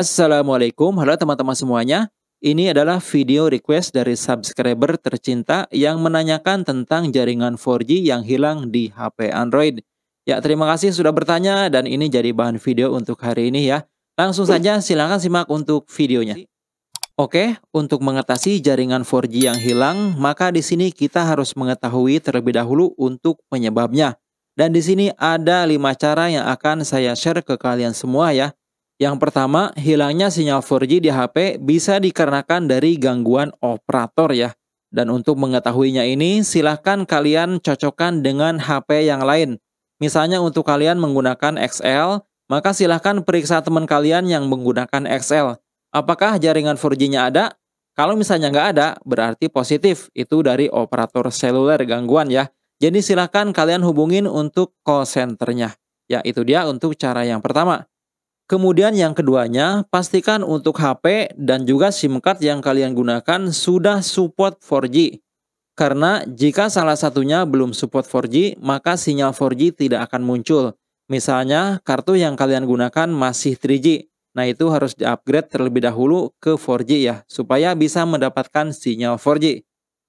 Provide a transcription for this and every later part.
Assalamualaikum, halo teman-teman semuanya. Ini adalah video request dari subscriber tercinta yang menanyakan tentang jaringan 4G yang hilang di HP Android. Ya, terima kasih sudah bertanya dan ini jadi bahan video untuk hari ini ya. Langsung saja silahkan simak untuk videonya. Oke, untuk mengatasi jaringan 4G yang hilang, maka di sini kita harus mengetahui terlebih dahulu untuk penyebabnya. Dan di sini ada lima cara yang akan saya share ke kalian semua ya. Yang pertama, hilangnya sinyal 4G di HP bisa dikarenakan dari gangguan operator ya. Dan untuk mengetahuinya ini, silahkan kalian cocokkan dengan HP yang lain. Misalnya untuk kalian menggunakan XL, maka silahkan periksa teman kalian yang menggunakan XL. Apakah jaringan 4G-nya ada? Kalau misalnya nggak ada, berarti positif. Itu dari operator seluler gangguan ya. Jadi silahkan kalian hubungin untuk call centernya. Ya, itu dia untuk cara yang pertama. Kemudian yang keduanya, pastikan untuk HP dan juga SIM card yang kalian gunakan sudah support 4G. Karena jika salah satunya belum support 4G, maka sinyal 4G tidak akan muncul. Misalnya, kartu yang kalian gunakan masih 3G. Nah, itu harus diupgrade terlebih dahulu ke 4G ya, supaya bisa mendapatkan sinyal 4G.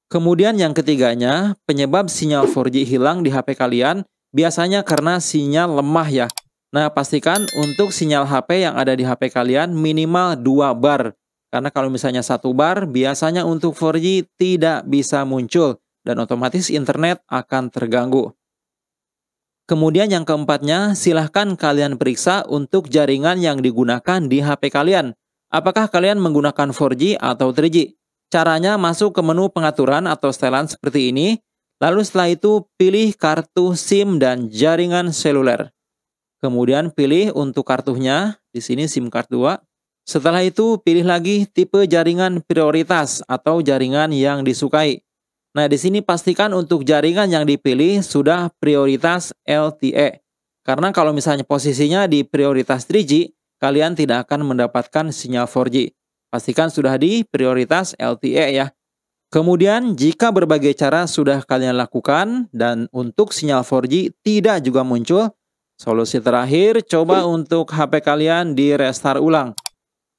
Kemudian yang ketiganya, penyebab sinyal 4G hilang di HP kalian biasanya karena sinyal lemah ya, Nah, pastikan untuk sinyal HP yang ada di HP kalian minimal 2 bar. Karena kalau misalnya satu bar, biasanya untuk 4G tidak bisa muncul dan otomatis internet akan terganggu. Kemudian yang keempatnya, silahkan kalian periksa untuk jaringan yang digunakan di HP kalian. Apakah kalian menggunakan 4G atau 3G? Caranya masuk ke menu pengaturan atau setelan seperti ini, lalu setelah itu pilih kartu SIM dan jaringan seluler. Kemudian pilih untuk kartunya, di sini SIM card 2. Setelah itu pilih lagi tipe jaringan prioritas atau jaringan yang disukai. Nah, di sini pastikan untuk jaringan yang dipilih sudah prioritas LTE. Karena kalau misalnya posisinya di prioritas 3G, kalian tidak akan mendapatkan sinyal 4G. Pastikan sudah di prioritas LTE ya. Kemudian, jika berbagai cara sudah kalian lakukan dan untuk sinyal 4G tidak juga muncul, Solusi terakhir, coba untuk HP kalian di restart ulang.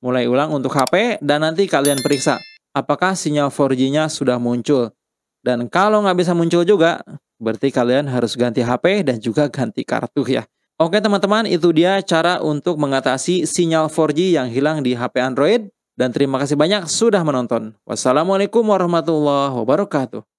Mulai ulang untuk HP dan nanti kalian periksa apakah sinyal 4G-nya sudah muncul. Dan kalau nggak bisa muncul juga, berarti kalian harus ganti HP dan juga ganti kartu ya. Oke teman-teman, itu dia cara untuk mengatasi sinyal 4G yang hilang di HP Android. Dan terima kasih banyak sudah menonton. Wassalamualaikum warahmatullahi wabarakatuh.